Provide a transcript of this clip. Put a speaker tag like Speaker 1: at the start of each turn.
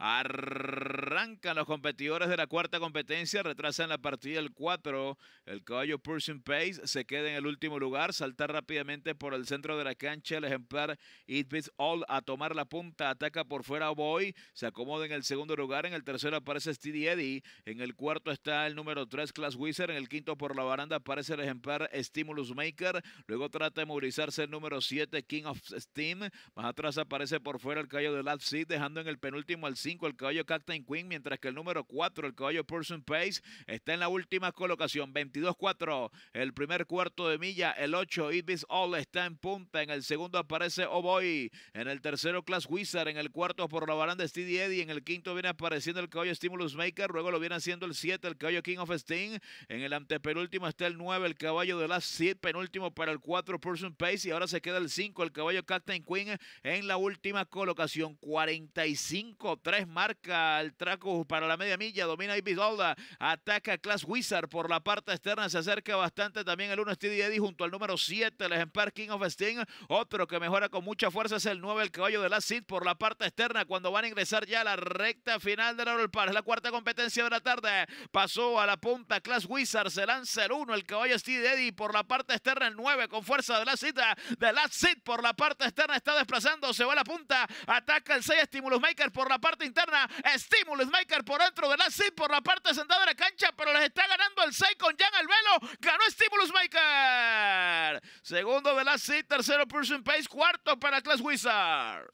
Speaker 1: Arr Arrancan los competidores de la cuarta competencia, retrasan la partida el 4. El caballo Pursing Pace se queda en el último lugar, salta rápidamente por el centro de la cancha el ejemplar It Beats All a tomar la punta, ataca por fuera Boy, se acomoda en el segundo lugar, en el tercero aparece Steady Eddy, en el cuarto está el número 3 Class Wizard, en el quinto por la baranda aparece el ejemplar Stimulus Maker, luego trata de movilizarse el número 7 King of Steam, más atrás aparece por fuera el caballo de Last dejando en el penúltimo al 5 el caballo Captain Queen mientras que el número 4, el caballo Person Pace, está en la última colocación, 22-4. El primer cuarto de milla, el 8, Ibis All está en punta. En el segundo aparece Oboy. En el tercero, Class Wizard. En el cuarto, por la baranda, Steady Eddie. En el quinto viene apareciendo el caballo Stimulus Maker. Luego lo viene haciendo el 7, el caballo King of Steam. En el antepenúltimo está el 9, el caballo de la Seed. Penúltimo para el 4, Person Pace. Y ahora se queda el 5, el caballo Captain Queen. En la última colocación, 45-3 marca el 3 para la media milla, domina Ibisolda, ataca Class Wizard por la parte externa, se acerca bastante también el 1 Steady Eddy junto al número 7, el ejemplar King of Steam, otro que mejora con mucha fuerza es el 9, el caballo de la Cid por la parte externa, cuando van a ingresar ya a la recta final del Par, es la cuarta competencia de la tarde, pasó a la punta Class Wizard, se lanza el 1, el caballo Steady Eddy por la parte externa, el 9 con fuerza de la cita, de la por la parte externa está desplazando, se va a la punta, ataca el 6, Stimulus Maker por la parte interna, Stimulus Maker por dentro, de la C por la parte sentada de la cancha, pero les está ganando el 6 con Jan al velo. Ganó Stimulus Maker. Segundo, de la C, tercero, Person Pace. Cuarto para Clash Wizard.